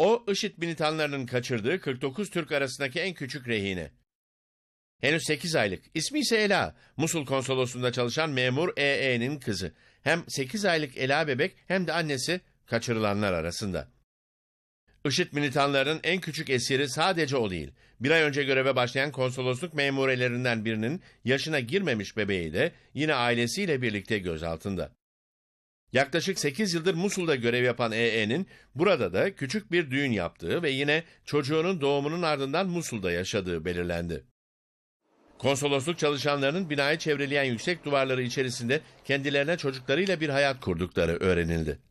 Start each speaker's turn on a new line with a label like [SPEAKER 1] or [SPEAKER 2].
[SPEAKER 1] O IŞİD militanlarının kaçırdığı 49 Türk arasındaki en küçük rehine. Henüz 8 aylık. İsmi ise Ela. Musul konsolosluğunda çalışan memur EE'nin kızı. Hem 8 aylık Ela bebek hem de annesi kaçırılanlar arasında. IŞİD militanlarının en küçük esiri sadece o değil. Bir ay önce göreve başlayan konsolosluk memurelerinden birinin yaşına girmemiş bebeği de yine ailesiyle birlikte gözaltında. Yaklaşık 8 yıldır Musul'da görev yapan EE'nin burada da küçük bir düğün yaptığı ve yine çocuğunun doğumunun ardından Musul'da yaşadığı belirlendi. Konsolosluk çalışanlarının binayı çevreleyen yüksek duvarları içerisinde kendilerine çocuklarıyla bir hayat kurdukları öğrenildi.